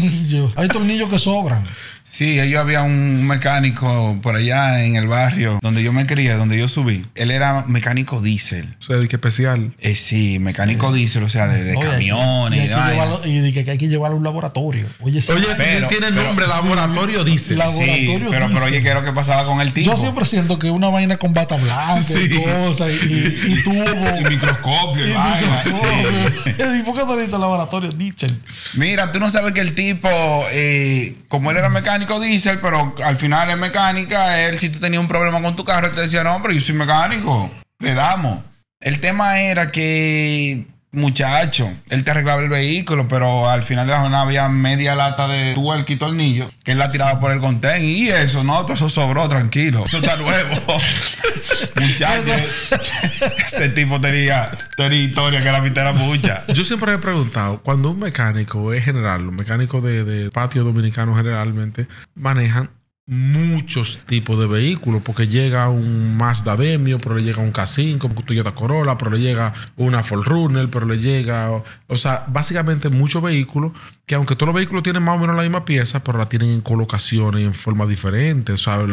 Hay tornillos que sobran. Sí, yo había un mecánico por allá en el barrio donde yo me crié, donde yo subí. Él era mecánico diésel. O sea, especial. Eh, sí, mecánico diésel, o sea, de, camiones. Y, tal. y, hay que hay que llevarlo a un laboratorio. Oye, sí. Oye pero, tiene el nombre, laboratorio diésel. sí, pero, pero, oye, ¿qué era lo que pasaba con el tipo? Yo siempre siento que una vaina con bata blanca y cosas, y, y, y, tubo. y microscopio, y, vaina. ¿Y por qué te dice laboratorio diésel? Mira, tú no sabes que el tipo, eh, como él era mecánico, mecánico diésel, pero al final es mecánica. Él, si tú tenías un problema con tu carro, él te decía, no, pero yo soy mecánico. Le damos. El tema era que Muchacho, él te arreglaba el vehículo, pero al final de la jornada había media lata de tuerca y tornillo que él la tiraba por el contén y eso, no, todo eso sobró, tranquilo. Eso está nuevo. Muchacho, ese tipo tenía, historia que la mitad era mucha. Yo siempre he preguntado, cuando un mecánico es general, los mecánicos de, de patio dominicano generalmente, manejan muchos tipos de vehículos, porque llega un Mazda Demio, pero le llega un K5, un Toyota Corolla, pero le llega una Ford Runner, pero le llega, o, sea, básicamente muchos vehículos que aunque todos los vehículos tienen más o menos la misma pieza, pero la tienen en colocaciones en formas diferentes, o sea,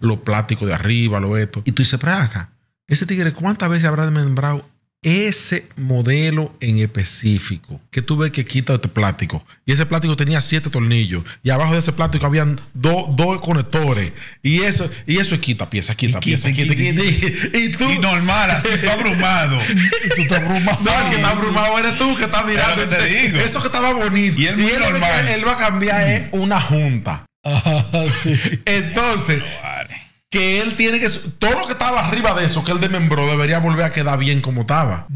lo plástico de arriba, lo esto. Y tú dices, praga. acá, ese tigre, ¿cuántas veces habrá desmembrado ese modelo en específico que tuve que quitar este plástico. Y ese plástico tenía siete tornillos. Y abajo de ese plástico habían dos conectores. Y eso, y eso es quita pieza, quita, pieza, Y, tú. normal, así tú abrumado. tú estás abrumado. No, que está abrumado eres tú que estás mirando. Eso que estaba bonito. Y, él, normal. él va a cambiar es mm. una junta. Ah, Entonces que él tiene que. Todo lo que estaba arriba de eso, que él desmembró, debería volver a quedar bien como estaba.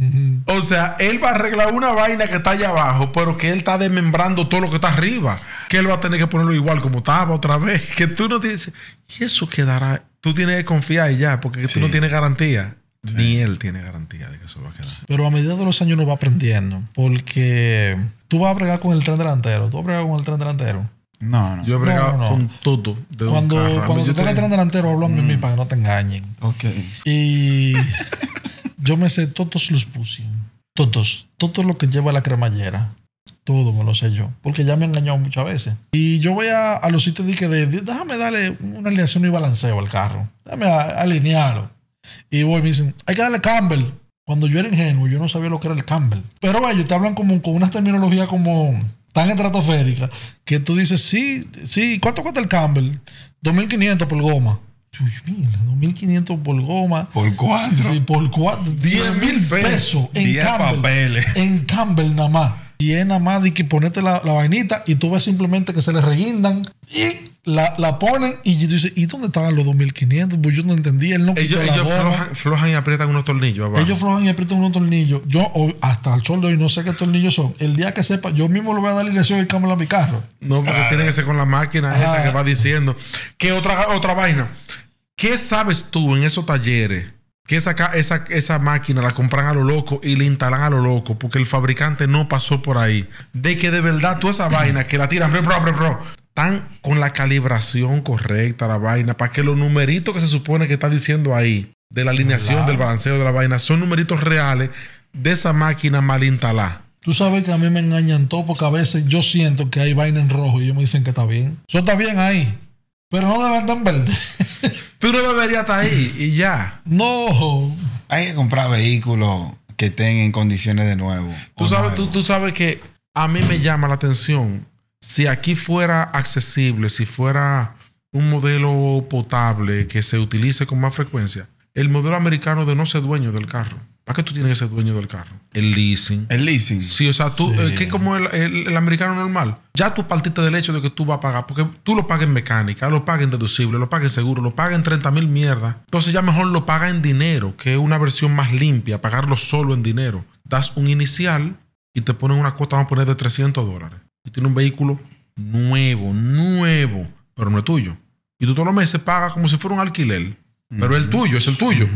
O sea, él va a arreglar una vaina que está allá abajo, pero que él está desmembrando todo lo que está arriba. Que él va a tener que ponerlo igual como estaba otra vez. Que tú no tienes. Y eso quedará. Tú tienes que confiar ya, porque tú no tienes garantía. Ni él tiene garantía de que eso va a quedar. Pero a medida de los años uno va aprendiendo, porque tú vas a bregar con el tren delantero, tú vas a bregar con el tren delantero no, no. Yo he bregado con todo. cuando cuando delantero, hablo a mí mm. para que no te engañen. Ok. Y yo me sé todos los pussy. Todos. Todo lo que lleva la cremallera. Todo me lo sé yo. Porque ya me he engañado muchas veces. Y yo voy a, los sitios y que déjame darle una alineación y balanceo al carro. Déjame alinearlo. Y voy y me dicen, hay que darle Campbell. Cuando yo era ingenuo, yo no sabía lo que era el Campbell. Pero ellos te hablan como con una terminología como tan estratosférica que tú dices, sí, sí, ¿cuánto cuesta el Campbell? 2.500 por goma. 2.500 por goma. ¿Por cuatro? Sí, por cuatro. 10 pesos. En Campbell, En Campbell nada más. Y nada más de que ponete la, vainita y tú ves simplemente que se le reguindan y la, ponen y tú dices, ¿y dónde estaban los 2500? Pues yo no entendía, él no Ellos, ellos flojan, y aprietan unos tornillos Ellos flojan y aprietan unos tornillos. Yo hasta el sol de hoy no sé qué tornillos son. El día que sepa, yo mismo lo voy a dar la y y a mi carro. No, porque ah. tiene que ser con la máquina esa ah. que va diciendo. ¿Qué otra, otra vaina? ¿Qué sabes tú en esos talleres? que esa, esa, esa, máquina la compran a lo loco y la instalan a lo loco porque el fabricante no pasó por ahí. De que de verdad tú esa vaina que la tiran, bro, bro, bro, están con la calibración correcta la vaina para que los numeritos que se supone que está diciendo ahí de la alineación, del balanceo de la vaina, son numeritos reales de esa máquina mal instalada. Tú sabes que a mí me engañan todo porque a veces yo siento que hay vaina en rojo y ellos me dicen que está bien. Eso está bien ahí, pero no debe estar en verde. Tú no beberías ahí y ya. No. Hay que comprar vehículos que estén en condiciones de nuevo. Tú sabes, tú sabes que a mí me llama la atención. Si aquí fuera accesible, si fuera un modelo potable que se utilice con más frecuencia, el modelo americano de no ser dueño del carro. ¿Para qué tú tienes que ser dueño del carro? El leasing. El leasing. Sí, o sea, tú, eh, que como el, americano normal, ya tú partiste del hecho de que tú vas a pagar, porque tú lo pagas en mecánica, lo pagas en deducible, lo pagas en seguro, lo pagas en 30 mil mierda. Entonces ya mejor lo pagas en dinero, que es una versión más limpia, pagarlo solo en dinero. Das un inicial y te ponen una cuota, vamos a poner de 300 dólares. Y tiene un vehículo nuevo, nuevo, pero no es tuyo. Y tú todos los meses pagas como si fuera un alquiler, pero es el tuyo, es el tuyo.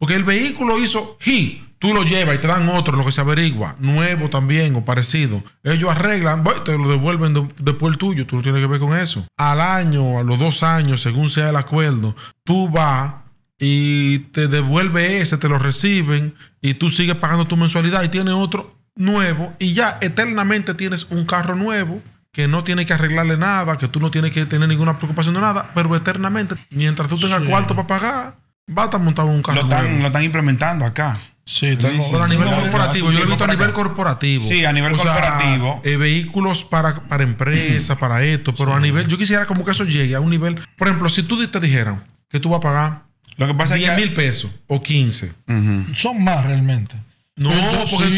Porque el vehículo hizo hi, Tú lo llevas y te dan otro, lo que se averigua, nuevo también o parecido. Ellos arreglan, te lo devuelven después el tuyo, tú no tienes que ver con eso. Al año, a los dos años, según sea el acuerdo, tú vas y te devuelve ese, te lo reciben y tú sigues pagando tu mensualidad y tienes otro nuevo y ya eternamente tienes un carro nuevo que no tienes que arreglarle nada, que tú no tienes que tener ninguna preocupación de nada, pero eternamente, mientras tú tengas cuarto para pagar, un Lo están, lo están implementando acá. Sí, a nivel corporativo. Yo lo he visto a nivel corporativo. Sí, a nivel corporativo. Eh, vehículos para, para empresas, para esto. Pero a nivel, yo quisiera como que eso llegue a un nivel. Por ejemplo, si tú te dijeran que tú vas a pagar lo que pasa 10 mil pesos o 15. Son más realmente. No, porque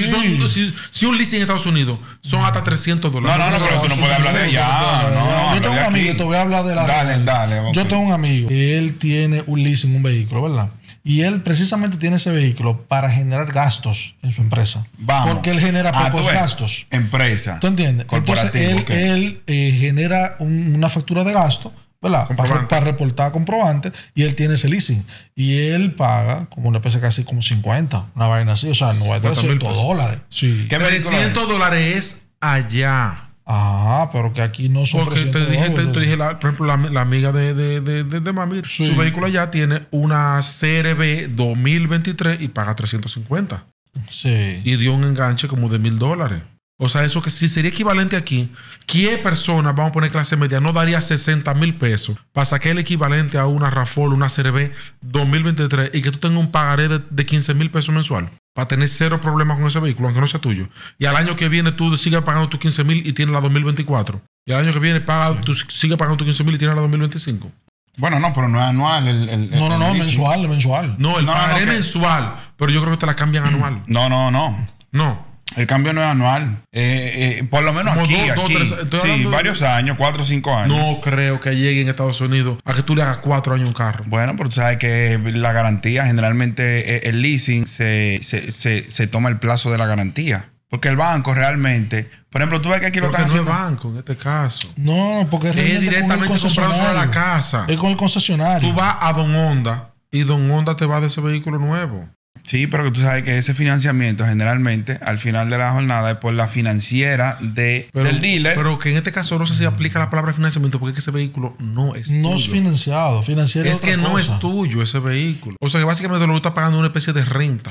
si, un leasing en Estados Unidos son hasta 300 dólares. No, no, no, pero tú no puedes hablar de ya. Ah, yo tengo un amigo, te voy a hablar de la. Dale, dale. Yo tengo un amigo, él tiene un leasing, un vehículo, ¿verdad? Y él precisamente tiene ese vehículo para generar gastos en su empresa. Vamos. Porque él genera ah, pocos gastos. Empresa. ¿Tú entiendes? Entonces él, él eh, genera una factura de gasto ¿verdad? Para, reportar comprobante y él tiene ese leasing. Y él paga como una especie casi como 50, una vaina así, o sea, no 300 dólares. Sí. Que 300 dólares es allá. Ah, pero que aquí no son Porque te dije, te, dije por ejemplo, la, amiga de, de, Mami, su vehículo allá tiene una CRB 2023 y paga 350. Sí. Y dio un enganche como de 1000 dólares. O sea, eso que si sería equivalente aquí, ¿qué persona, vamos a poner clase media, no daría 60 mil pesos para sacar el equivalente a una Rafol, una CRB 2023 y que tú tengas un pagaré de, 15 mil pesos mensual? Para tener cero problemas con ese vehículo, aunque no sea tuyo. Y al año que viene tú sigas pagando tus 15 mil y tienes la 2024. Y al año que viene tú sigues pagando tus 15 mil y tienes la 2025. Bueno, no, pero no es anual. no, no, no, mensual, mensual. No, el pagaré mensual, pero yo creo que te la cambian anual. No, no, no. No. El cambio no es anual. Eh, eh, por lo menos aquí. aquí. sí, varios años, cuatro o cinco años. No creo que llegue en Estados Unidos a que tú le hagas cuatro años un carro. Bueno, porque sabes que la garantía, generalmente eh, el leasing se, toma el plazo de la garantía. Porque el banco realmente, por ejemplo, tú ves que aquí lo están no haciendo. banco en este caso. No, porque es directamente comprando a la casa. Es con el concesionario. Tú vas a Don Honda y Don Honda te va de ese vehículo nuevo. Sí, pero tú sabes que ese financiamiento generalmente al final de la jornada es por la financiera de, del dealer. Pero que en este caso no sé si aplica la palabra financiamiento porque ese vehículo no es no tuyo. No es financiado, financiero. Es, que no es tuyo ese vehículo. O sea que básicamente lo estás pagando una especie de renta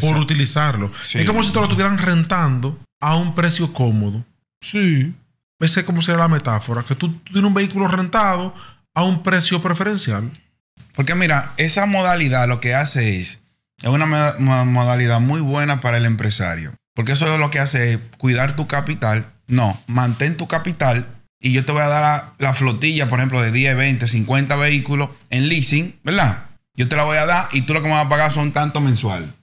por utilizarlo. Es como si tú lo estuvieran rentando a un precio cómodo. Sí. Esa es como sería la metáfora, que tú tienes un vehículo rentado a un precio preferencial. Porque mira, esa modalidad lo que hace es es una modalidad muy buena para el empresario. Porque eso es lo que hace cuidar tu capital. No, mantén tu capital y yo te voy a dar la, flotilla, por ejemplo, de 10, 20, 50 vehículos en leasing, ¿verdad? Yo te la voy a dar y tú lo que me vas a pagar son tanto mensual.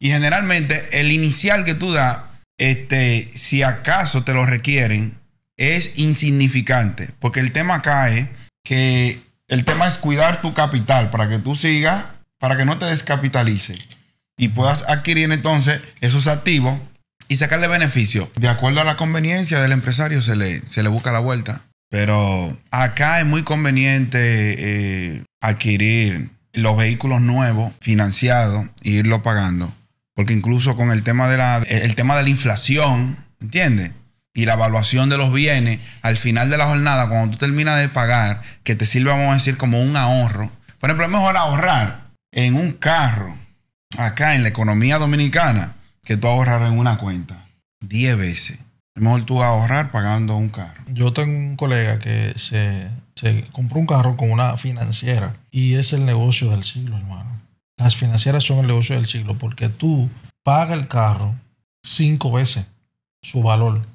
Y generalmente el inicial que tú das, este, si acaso te lo requieren, es insignificante. Porque el tema acá es que el tema es cuidar tu capital para que tú sigas para que no te descapitalice y puedas adquirir entonces esos activos y sacarle beneficio. De acuerdo a la conveniencia del empresario se le, se le busca la vuelta. Pero acá es muy conveniente eh, adquirir los vehículos nuevos, financiados, e irlo pagando. Porque incluso con el tema de la, el tema de la inflación, ¿entiendes? Y la evaluación de los bienes, al final de la jornada, cuando tú terminas de pagar, que te sirve, vamos a decir, como un ahorro. Por ejemplo, es mejor ahorrar en un carro acá en la economía dominicana que tú ahorras en una cuenta 10 veces. Es mejor tú ahorrar pagando un carro. Yo tengo un colega que se, compró un carro con una financiera y es el negocio del siglo, hermano. Las financieras son el negocio del siglo porque tú pagas el carro cinco veces su valor.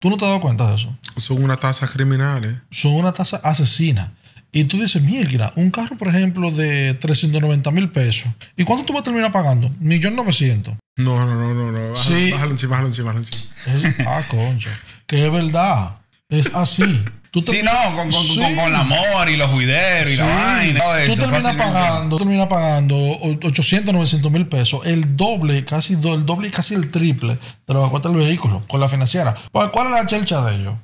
¿Tú no te has dado cuenta de eso? Son una tasa criminal. ¿eh? Son una tasa asesina. Y tú dices, mira, un carro, por ejemplo, de 390 mil pesos. ¿Y cuánto tú vas a terminar pagando? Millón novecientos. No, no, no, no, no. Bájalo, encima, bájalo encima, bájalo encima. ah, concha. Que es verdad. Es así. Tú sí, no, con, con, el amor y los juideros y la vaina. tú terminas pagando, 800, 900 mil pesos, el doble, casi el doble y casi el triple de lo que cuesta el vehículo con la financiera. Pues, ¿Cuál es la chelcha de ellos?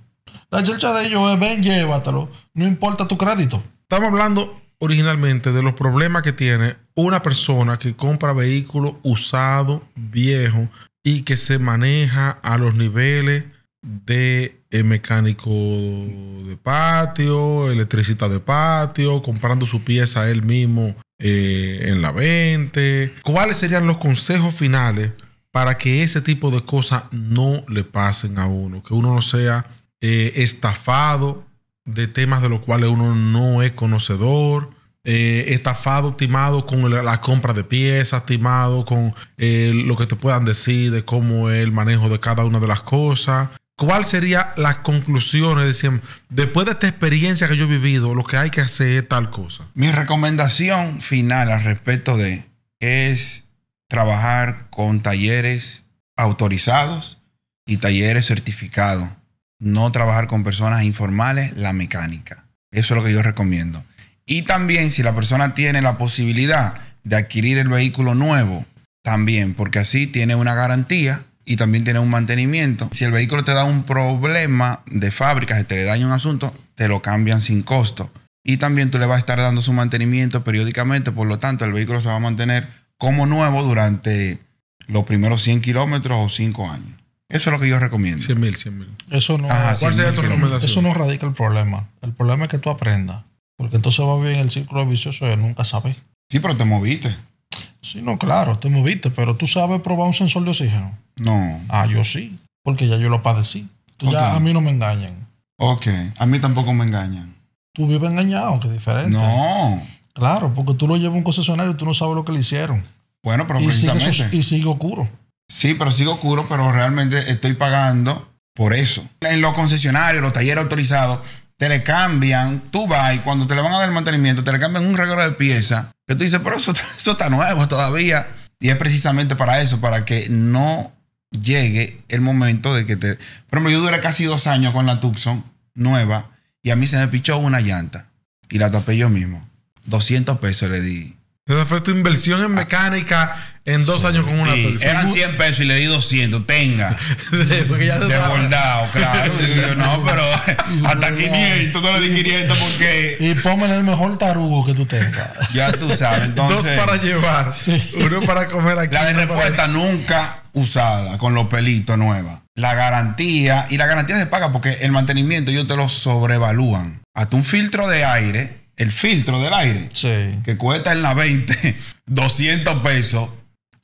La chelcha de ellos es ven, llévatelo. No importa tu crédito. Estamos hablando originalmente de los problemas que tiene una persona que compra vehículo usado, viejo y que se maneja a los niveles de eh, mecánico de patio, electricista de patio, comprando su pieza él mismo eh, en la venta. ¿Cuáles serían los consejos finales para que ese tipo de cosas no le pasen a uno? Que uno no sea eh, estafado de temas de los cuales uno no es conocedor, eh, estafado, timado con la compra de piezas, timado con eh, lo que te puedan decir de cómo es el manejo de cada una de las cosas. ¿Cuál sería las conclusiones? Decían, después de esta experiencia que yo he vivido, lo que hay que hacer es tal cosa. Mi recomendación final al respecto de es trabajar con talleres autorizados y talleres certificados no trabajar con personas informales, la mecánica. Eso es lo que yo recomiendo. Y también si la persona tiene la posibilidad de adquirir el vehículo nuevo, también, porque así tiene una garantía y también tiene un mantenimiento. Si el vehículo te da un problema de fábrica, si te le daña un asunto, te lo cambian sin costo. Y también tú le vas a estar dando su mantenimiento periódicamente, por lo tanto el vehículo se va a mantener como nuevo durante los primeros 100 kilómetros o 5 años. Eso es lo que yo recomiendo. 100 mil, 100 mil. Eso no, ¿Cuál sería tu recomendación? Eso no radica el problema. El problema es que tú aprendas. Porque entonces va bien el círculo vicioso y nunca sabes. Sí, pero te moviste. Sí, no, claro, te moviste. Pero tú sabes probar un sensor de oxígeno. No. Ah, yo sí. Porque ya yo lo padecí. Tú ya a mí no me engañan. Ok. A mí tampoco me engañan. Tú vives engañado, que diferente. No. Claro, porque tú lo llevas a un concesionario y tú no sabes lo que le hicieron. Bueno, pero y Sigue, y sigue oscuro. Sí, pero sigo oscuro, pero realmente estoy pagando por eso. En los concesionarios, los talleres autorizados, te le cambian, tú vas y cuando te le van a dar el mantenimiento, te le cambian un regalo de pieza. Que tú dices, pero eso, está nuevo todavía. Y es precisamente para eso, para que no llegue el momento de que te... Por ejemplo, yo duré casi dos años con la Tucson nueva y a mí se me pichó una llanta y la tapé yo mismo. 200 pesos le di. Esa fue tu inversión en ah. mecánica en dos años con una sí. Eran 100 pesos y le di 200. Tenga. porque ya se De bordado, claro. no, pero hasta 500. No le di 500 porque. Y ponme el mejor tarugo que tú tengas. Ya tú sabes. dos para llevar. Uno para comer aquí. La respuesta nunca usada con los pelitos nueva. La garantía. Y la garantía se paga porque el mantenimiento ellos te lo sobrevalúan. Hasta un filtro de aire. El filtro del aire. Que cuesta en la 20 200 pesos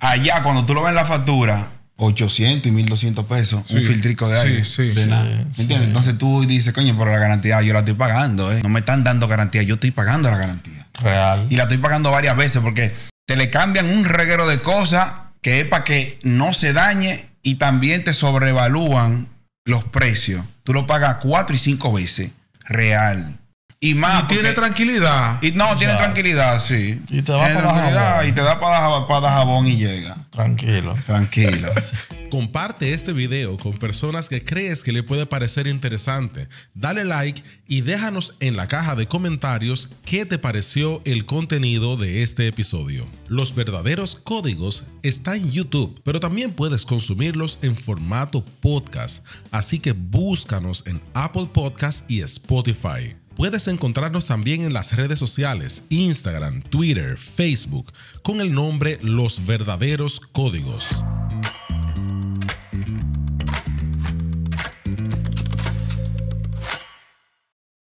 allá cuando tú lo ves en la factura, 800 y 1200 pesos, un filtrico de aire. de ¿Entiendes? Entonces tú dices, coño, pero la garantía yo la estoy pagando, ¿eh? No me están dando garantía, yo estoy pagando la garantía. Real. Y la estoy pagando varias veces porque te le cambian un reguero de cosas que es para que no se dañe y también te sobrevalúan los precios. Tú lo pagas cuatro y cinco veces. Real. Y más. tiene tranquilidad. Y no, tiene tranquilidad, sí. Y te da para jabón. Y te da para jabón y llega. Tranquilo. Tranquilo. Comparte este video con personas que crees que le puede parecer interesante. Dale like y déjanos en la caja de comentarios qué te pareció el contenido de este episodio. Los verdaderos códigos están en YouTube, pero también puedes consumirlos en formato podcast. Así que búscanos en Apple Podcast y Spotify. Puedes encontrarnos también en las redes sociales, Instagram, Twitter, Facebook, con el nombre Los Verdaderos Códigos.